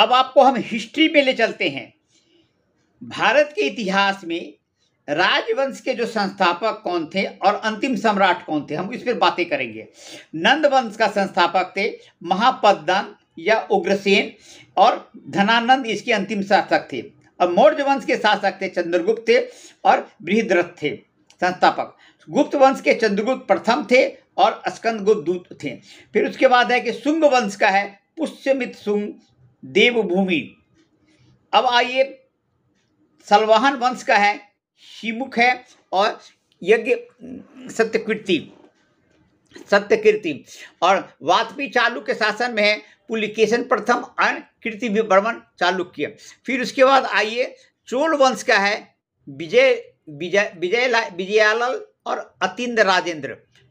अब आपको हम हिस्ट्री में ले चलते हैं भारत के इतिहास में राजवंश के जो संस्थापक कौन थे और अंतिम सम्राट कौन थे हम इस पर बातें करेंगे नंद वंश का संस्थापक थे महापद्दन या उग्रसेन और धनानंद इसके अंतिम शासक थे और मौर्य वंश के शासक थे चंद्रगुप्त थे और बृहद्रथ थे संस्थापक गुप्त वंश के चंद्रगुप्त प्रथम थे और स्कंदगुप्त दूत थे फिर उसके बाद है कि शुंग वंश का है पुष्यमित शुंग देवभूमि अब आइए सलवाहन वंश का है शिमुख है और यज्ञ सत्यकृति सत्यकीर्ति और वाजपेयी चालू के शासन में है पुलिकेशन प्रथम अन कीर्ति वर्मन चालुक्य फिर उसके बाद आइए चोल वंश का है विजय विजय विजय विजयालाल और अतिंद राजेंद्र